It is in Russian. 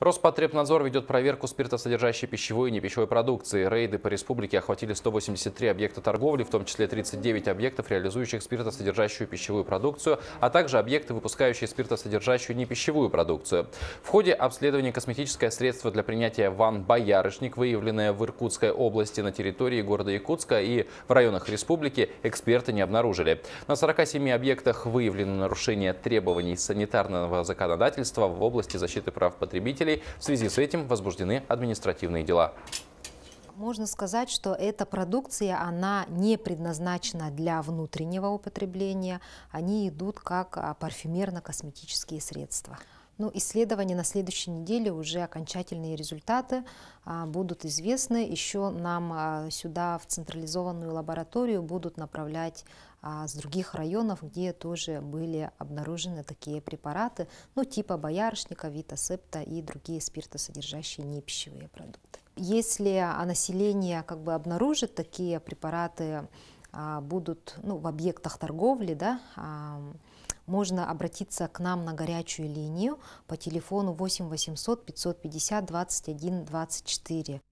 Роспотребнадзор ведет проверку спиртосодержащей пищевой и непищевой продукции. Рейды по республике охватили 183 объекта торговли, в том числе 39 объектов, реализующих спиртосодержащую пищевую продукцию, а также объекты, выпускающие спиртосодержащую непищевую продукцию. В ходе обследования косметическое средство для принятия ван «Боярышник», выявленное в Иркутской области на территории города Якутска и в районах республики, эксперты не обнаружили. На 47 объектах выявлено нарушение требований санитарного законодательства в области защиты прав потребителей жителей. В связи с этим возбуждены административные дела можно сказать, что эта продукция, она не предназначена для внутреннего употребления, они идут как а, парфюмерно-косметические средства. Ну, исследования на следующей неделе уже окончательные результаты а, будут известны. Еще нам а, сюда в централизованную лабораторию будут направлять а, с других районов, где тоже были обнаружены такие препараты, ну типа боярышника, витасепта и другие спиртосодержащие непищевые продукты. Если население как бы обнаружит такие препараты, будут ну, в объектах торговли, да, можно обратиться к нам на горячую линию по телефону 8 800 550 21 24.